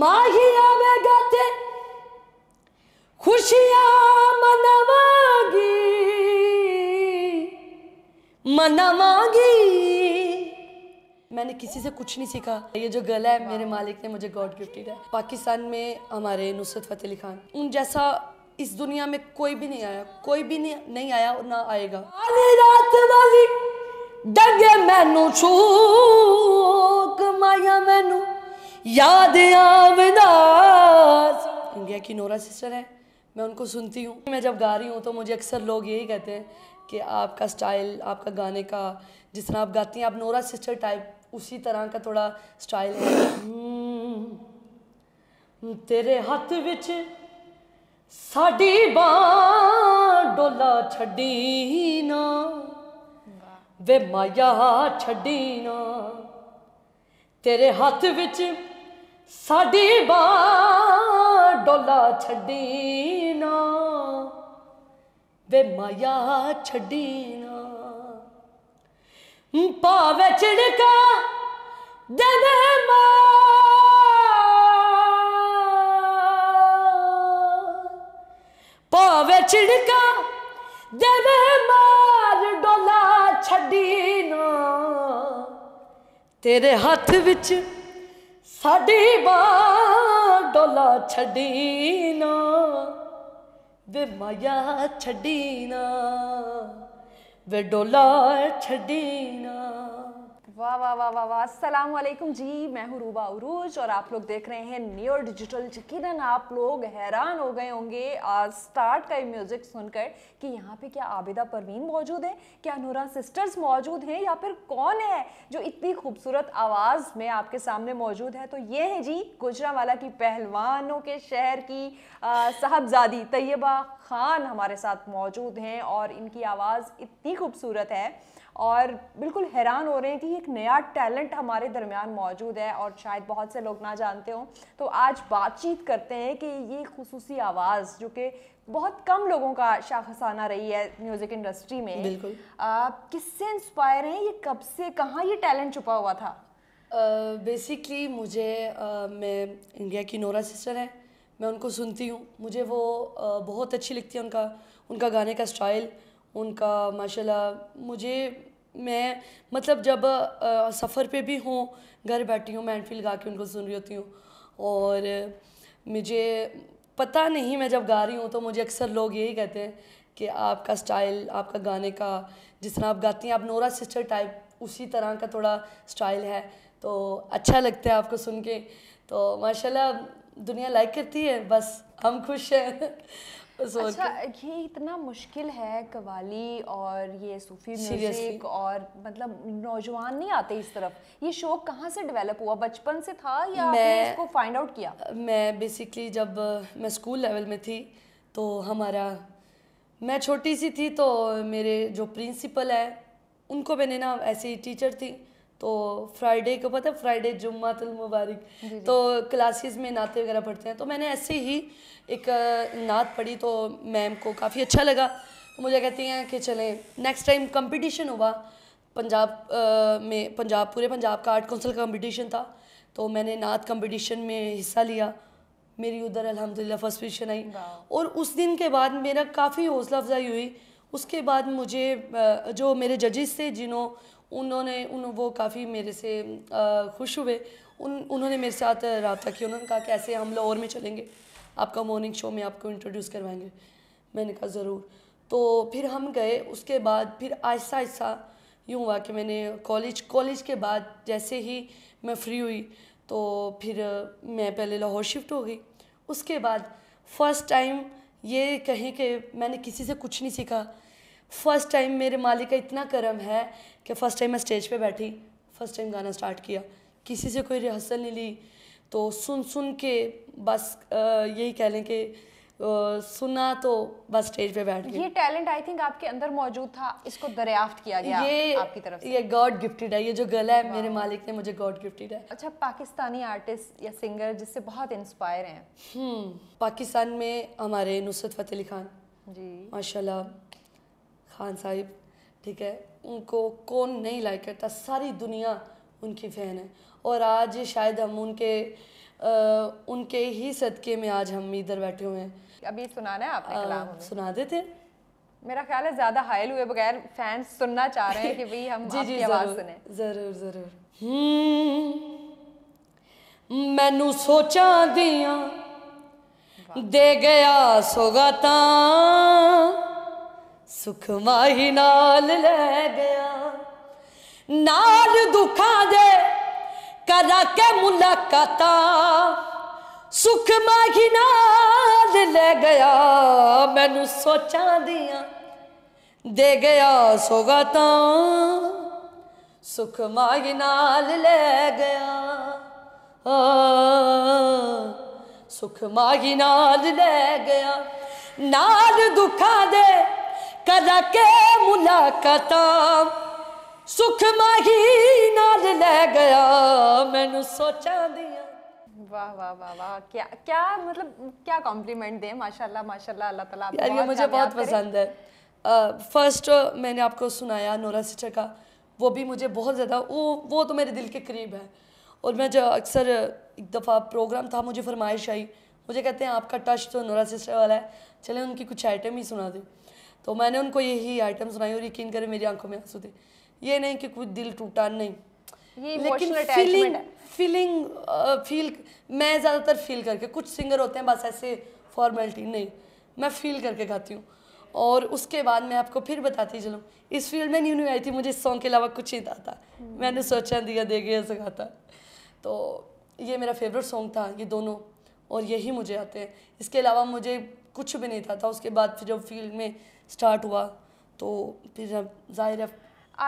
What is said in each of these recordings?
माहिया में गाते खुशियाँ मनवागी मनवागी मैंने किसी से कुछ नहीं सीखा ये जो गला है मेरे मालिक ने मुझे गॉड गिफ्टेड है पाकिस्तान में हमारे नुसरत फतेह अली खान उन जैसा इस दुनिया में कोई भी नहीं आया कोई भी नहीं, नहीं आया और ना आएगा रात वाली डगे मैनू छूक माया मैनू याद इंडिया की नोरा सिस्टर है मैं उनको सुनती हूँ मैं जब गा रही हूँ तो मुझे अक्सर लोग यही कहते हैं कि आपका स्टाइल आपका गाने का जिस तरह आप गाती हैं आप नोरा सिस्टर टाइप उसी तरह का थोड़ा स्टाइल है हम्म, तेरे हाथ बिच साडी डोला छी ना वे माया छी ना तेरे हाथ बिच ਸਾਡੀ ਬਾ ਡੋਲਾ ਛੱਡੀ ਨਾ ਵੇ ਮਾਇਆ ਛੱਡੀ ਨਾ ਪਾਵੇ ਛਿੜਕਾ ਦੇਵੇ ਮਾ ਪਾਵੇ ਛਿੜਕਾ ਦੇਵੇ ਮਾਰ ਡੋਲਾ ਛੱਡੀ ਨਾ ਤੇਰੇ ਹੱਥ ਵਿੱਚ ਸਾਡੀ ਮਾਂ ਡੋਲਾ ਛੱਡੀ ਨਾ ਵੇ ਮਾਇਆ ਛੱਡੀ ਨਾ ਵੇ ਡੋਲਾ ਛੱਡੀ ਨਾ वाह वाह वाह वाह वाह अस्सलाम वालेकुम जी मैं हूँ रूबा उरूज और आप लोग देख रहे हैं न्यू डिजिटल यकीन आप लोग हैरान हो गए होंगे आज स्टार्ट का म्यूज़िक सुनकर कि यहाँ पे क्या आबिदा परवीन मौजूद है क्या नूरा सिस्टर्स मौजूद हैं या फिर कौन है जो इतनी खूबसूरत आवाज़ में आपके सामने मौजूद है तो ये है जी गुजरावाला की पहलवानों के शहर की साहबजादी तैयबा खान हमारे साथ मौजूद हैं और इनकी आवाज़ इतनी खूबसूरत है और बिल्कुल हैरान हो रहे हैं कि एक नया टैलेंट हमारे दरमियान मौजूद है और शायद बहुत से लोग ना जानते हों तो आज बातचीत करते हैं कि ये खसूसी आवाज़ जो कि बहुत कम लोगों का शाखसाना रही है म्यूज़िक इंडस्ट्री में बिल्कुल आप किससे इंस्पायर हैं ये कब से कहाँ ये टैलेंट छुपा हुआ था बेसिकली uh, मुझे uh, मैं इंडिया की नोरा सिस्टर है मैं उनको सुनती हूँ मुझे वो uh, बहुत अच्छी लगती है उनका उनका गाने का स्टाइल उनका माशाल्लाह मुझे मैं मतलब जब सफ़र पे भी हूँ घर बैठी हूँ महफिल गा के उनको सुन रही होती हूँ और मुझे पता नहीं मैं जब गा रही हूँ तो मुझे अक्सर लोग यही कहते हैं कि आपका स्टाइल आपका गाने का जिस तरह आप गाती हैं आप नोरा सिस्टर टाइप उसी तरह का थोड़ा स्टाइल है तो अच्छा लगता है आपको सुन के तो माशाल्लाह दुनिया लाइक करती है बस हम खुश हैं अच्छा ये इतना मुश्किल है कवाली और ये सूफी म्यूजिक और मतलब नौजवान नहीं आते इस तरफ ये शौक कहाँ से डेवलप हुआ बचपन से था या मैं, इसको फाइंड आउट किया मैं बेसिकली जब मैं स्कूल लेवल में थी तो हमारा मैं छोटी सी थी तो मेरे जो प्रिंसिपल है उनको मैंने ना ऐसी टीचर थी तो फ्राइडे को पता है फ्राइडे जुम्मातुल मुबारक तो क्लासेस में नाते वगैरह पढ़ते हैं तो मैंने ऐसे ही एक नात पढ़ी तो मैम को काफ़ी अच्छा लगा तो मुझे कहती हैं कि चलें नेक्स्ट टाइम कंपटीशन हुआ पंजाब आ, में पंजाब पूरे पंजाब का आर्ट काउंसिल का कंपटीशन था तो मैंने नात कंपटीशन में हिस्सा लिया मेरी उधर अलहमदिल्ला फर्स्ट पोजिशन आई और उस दिन के बाद मेरा काफ़ी हौसला अफजाई हुई उसके बाद मुझे जो मेरे जजेस थे जिन्हों उन्होंने उन वो काफ़ी मेरे से खुश हुए उन उन्होंने मेरे साथ रबता किया उन्होंने कहा कि ऐसे हम लाहौर में चलेंगे आपका मॉर्निंग शो में आपको इंट्रोड्यूस करवाएंगे मैंने कहा ज़रूर तो फिर हम गए उसके बाद फिर आहिस्ता आहिस्ता यूँ हुआ कि मैंने कॉलेज कॉलेज के बाद जैसे ही मैं फ्री हुई तो फिर मैं पहले लाहौर शिफ्ट हो गई उसके बाद फ़र्स्ट टाइम ये कहें कि मैंने किसी से कुछ नहीं सीखा फर्स्ट टाइम मेरे मालिक का इतना करम है कि फ़र्स्ट टाइम मैं स्टेज पे बैठी फर्स्ट टाइम गाना स्टार्ट किया किसी से कोई रिहर्सल नहीं ली तो सुन सुन के बस यही कह लें कि सुना तो बस स्टेज पे बैठ ये टैलेंट आई थिंक आपके अंदर मौजूद था इसको दरियाफ्त किया गया ये आपकी तरफ से ये गॉड गिफ्टेड है ये जो गला है मेरे मालिक ने मुझे गॉड गिफ्टेड है अच्छा पाकिस्तानी आर्टिस्ट या सिंगर जिससे बहुत इंस्पायर हैं हम्म, पाकिस्तान में हमारे नुसरत फतेह अली खान जी माशाल्लाह खान साहिब ठीक है उनको कौन नहीं लाइक करता सारी दुनिया उनकी फ़ैन है और आज शायद हम उनके आ, उनके ही सदक़े में आज हम इधर बैठे हुए हैं अभी सुनाना है आपने कलाम सुना देते मेरा ख्याल है ज़्यादा हायल हुए बगैर फैंस सुनना चाह रहे हैं कि भाई हम जी जी आवाज़ सुने ज़रूर ज़रूर हम्म, मैनू सोचा दिया दे गया सोगाता ਸੁਖ ਮਾਹੀ ਨਾਲ ਲੈ ਗਿਆ ਨਾਲ ਦੁੱਖਾਂ ਦੇ ਕਰਾ ਕੇ ਮੁਲਾਕਾਤਾ ਸੁਖ ਮਾਹੀ ਨਾਲ ਲੈ ਗਿਆ ਮੈਨੂੰ ਸੋਚਾਂ ਦੀਆਂ ਦੇ ਗਿਆ ਸੋਗਤਾਂ ਸੁਖ ਮਾਹੀ ਨਾਲ ਲੈ ਗਿਆ ਸੁਖ ਮਾਹੀ ਨਾਲ ਲੈ ਗਿਆ ਨਾਲ ਦੁੱਖਾਂ ਦੇ करके मुलाकात सुख माही नाल ले गया मैनू सोचा दिया वाह वाह वाह वाह क्या क्या मतलब क्या कॉम्प्लीमेंट दें माशाल्लाह माशाल्लाह अल्लाह ताला यार ये मुझे बहुत पसंद है फर्स्ट uh, मैंने आपको सुनाया नोरा सिचर का वो भी मुझे बहुत ज़्यादा वो वो तो मेरे दिल के करीब है और मैं जो अक्सर एक दफ़ा प्रोग्राम था मुझे फरमाइश आई मुझे कहते हैं आपका टच तो नोरा सिस्टर वाला है चले उनकी कुछ आइटम ही सुना दें तो मैंने उनको यही आइटम सुनाई और यकीन करें मेरी आंखों में आंसू थे ये नहीं कि कुछ दिल टूटा नहीं ये लेकिन फीलिंग फीलिंग फील मैं ज़्यादातर फील करके कुछ सिंगर होते हैं बस ऐसे फॉर्मेलिटी नहीं मैं फील करके गाती हूँ और उसके बाद मैं आपको फिर बताती चलूँ इस फील्ड में न्यू न्यू आई थी मुझे इस सॉन्ग के अलावा कुछ नहीं था हम्म। मैंने सोचा दिया दे गया ऐसे गाता तो ये मेरा फेवरेट सॉन्ग था ये दोनों और यही मुझे आते हैं इसके अलावा मुझे कुछ भी नहीं था, था उसके बाद फिर जब फील्ड में स्टार्ट हुआ तो फिर जाहिर है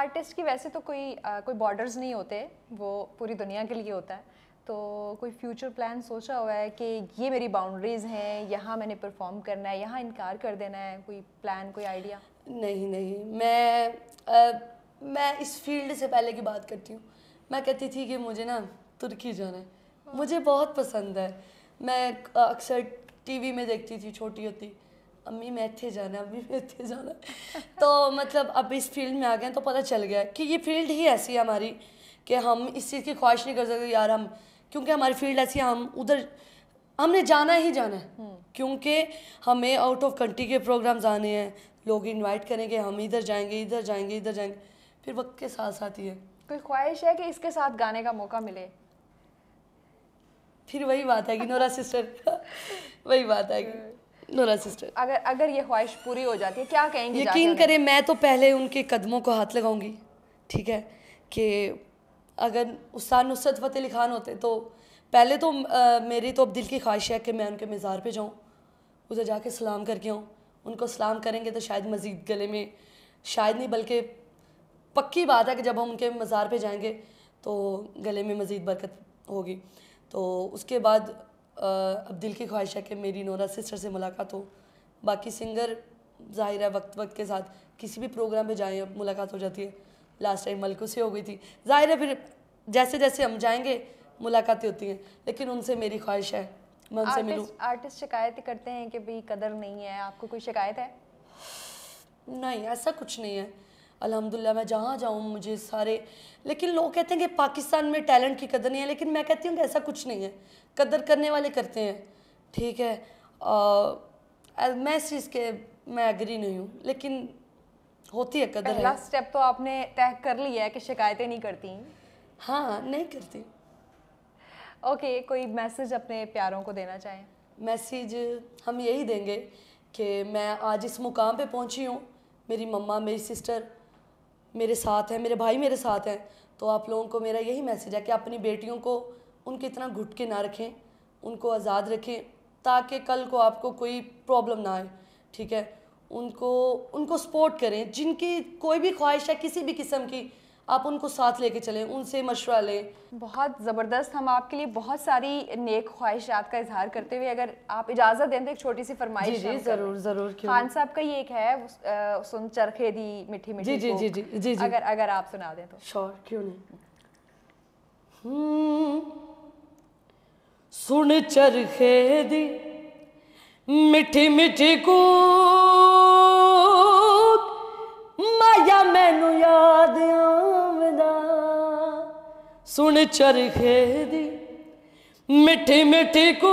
आर्टिस्ट की वैसे तो कोई आ, कोई बॉर्डर्स नहीं होते वो पूरी दुनिया के लिए होता है तो कोई फ्यूचर प्लान सोचा हुआ है कि ये मेरी बाउंड्रीज़ हैं यहाँ मैंने परफॉर्म करना है यहाँ इनकार कर देना है कोई प्लान कोई आइडिया नहीं नहीं मैं आ, मैं इस फील्ड से पहले की बात करती हूँ मैं कहती थी कि मुझे ना तुर्की जाना है हाँ। मुझे बहुत पसंद है मैं अक्सर टीवी में देखती थी छोटी होती अम्मी मैं इतने जाना है अम्मी मैं इतने जाना है तो मतलब अब इस फील्ड में आ गए तो पता चल गया कि ये फील्ड ही ऐसी है हमारी कि हम इस चीज़ की ख्वाहिश नहीं कर सकते यार हम क्योंकि हमारी फील्ड ऐसी है हम उधर हमने जाना ही जाना है हम्म। क्योंकि हमें आउट ऑफ कंट्री के प्रोग्राम्स आने हैं लोग इनवाइट करेंगे हम इधर जाएंगे इधर जाएंगे इधर जाएंगे फिर वक्त के साथ साथ ही है कोई ख्वाहिश है कि इसके साथ गाने का मौका मिले फिर वही बात है कि नोरा सिस्टर वही बात है हाँ। कि नोरा सिस्टर अगर अगर ये ख्वाहिश पूरी हो जाती है क्या कहेंगे यकीन करें मैं तो पहले उनके कदमों को हाथ लगाऊंगी ठीक है कि अगर उस्ताद नुसरत फ़तेह अली खान होते तो पहले तो आ, मेरी तो अब दिल की ख्वाहिश है कि मैं उनके मज़ार पे जाऊँ उधर जाके सलाम करके आऊँ उनको सलाम करेंगे तो शायद मज़ीद गले में शायद नहीं बल्कि पक्की बात है कि जब हम उनके मज़ार पे जाएंगे तो गले में मज़ीद बरकत होगी तो उसके बाद अब दिल की ख्वाहिश है कि मेरी नोरा सिस्टर से मुलाकात हो बाकी सिंगर जाहिर है वक्त वक्त के साथ किसी भी प्रोग्राम में जाएँ मुलाकात हो जाती है लास्ट टाइम मलकू से हो गई थी जाहिर है फिर जैसे जैसे हम जाएंगे मुलाकातें होती हैं लेकिन उनसे मेरी ख्वाहिश है मैं उनसे मिलूँ आर्टिस्ट शिकायत करते हैं कि भाई कदर नहीं है आपको कोई शिकायत है नहीं ऐसा कुछ नहीं है अल्हम्दुलिल्लाह मैं जहाँ जाऊँ मुझे सारे लेकिन लोग कहते हैं कि पाकिस्तान में टैलेंट की कदर नहीं है लेकिन मैं कहती हूँ कि ऐसा कुछ नहीं है कदर करने वाले करते हैं ठीक है आ, मैं इस चीज़ के मैं एग्री नहीं हूँ लेकिन होती है कदर पहला स्टेप तो आपने तय कर लिया है कि शिकायतें नहीं करती हाँ नहीं करती ओके okay, कोई मैसेज अपने प्यारों को देना चाहें मैसेज हम यही देंगे कि मैं आज इस मुकाम पे पहुंची हूँ मेरी मम्मा मेरी सिस्टर मेरे साथ हैं मेरे भाई मेरे साथ हैं तो आप लोगों को मेरा यही मैसेज है कि अपनी बेटियों को उनके इतना घुट के ना रखें उनको आज़ाद रखें ताकि कल को आपको कोई प्रॉब्लम ना आए ठीक है उनको उनको सपोर्ट करें जिनकी कोई भी ख्वाहिश है किसी भी किस्म की आप उनको साथ लेके चलें उनसे मशवरा लें बहुत ज़बरदस्त हम आपके लिए बहुत सारी नेक ख्वाहिशात का इजहार करते हुए अगर आप इजाज़त दें तो एक छोटी सी फरमाइश जी, जी ज़रूर ज़रूर खान साहब का ये एक है आ, सुन चरखे दी मिठी मिठी जी जी जी जी जी अगर अगर आप सुना दें तो श्योर क्यों नहीं हम्म, सुन चरखे दी मिठी मिठी को ਸੁਣ ਚਰਖੇ ਦੀ ਮਿੱਠੀ ਮਿੱਠੀ ਕੋ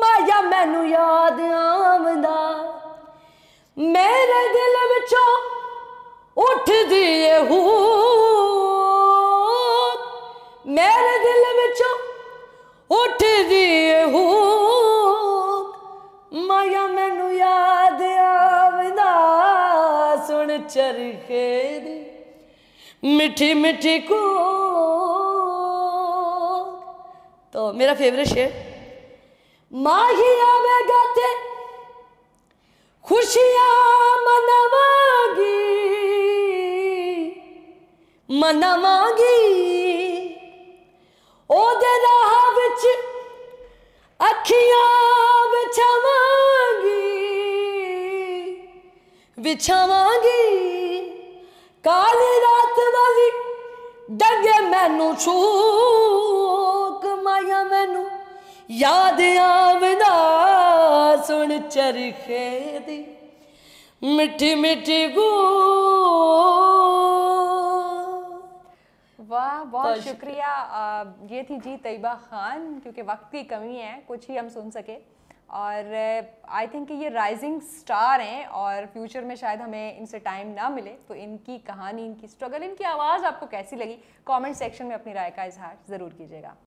ਮਾਇਆ ਮੈਨੂੰ ਯਾਦ ਆਉਂਦਾ ਮੇਰੇ ਦਿਲ ਵਿੱਚੋਂ ਉੱਠਦੀ ਏ ਹੂਤ ਮੇਰੇ ਦਿਲ ਵਿੱਚੋਂ ਉੱਠਦੀ ਏ ਹੂਤ ਮਾਇਆ ਮੈਨੂੰ ਯਾਦ ਆਉਂਦਾ ਸੁਣ ਚਰਖੇ ਦੀ मिठी मिठी को तो मेरा फेवरेट शेर माही आवे गाते खुशियाँ मनावागी मनावागी दे रहा बिच अखियां बिछावागी बिछावागी काली रात ਮੌਤ ਵਾਲੀ ਡੰਗੇ मैनू ਛੂਕ ਮਾਇਆ मैनू याद आवदा सुन चरखे दी मिठी मिठी ਗੂ वाह बहुत शुक्रिया आ, ये थी जी तैयबा खान क्योंकि वक्त की कमी है कुछ ही हम सुन सके और आई uh, थिंक ये राइजिंग स्टार हैं और फ्यूचर में शायद हमें इनसे टाइम ना मिले तो इनकी कहानी इनकी स्ट्रगल इनकी आवाज़ आपको कैसी लगी कमेंट सेक्शन में अपनी राय का इजहार ज़रूर कीजिएगा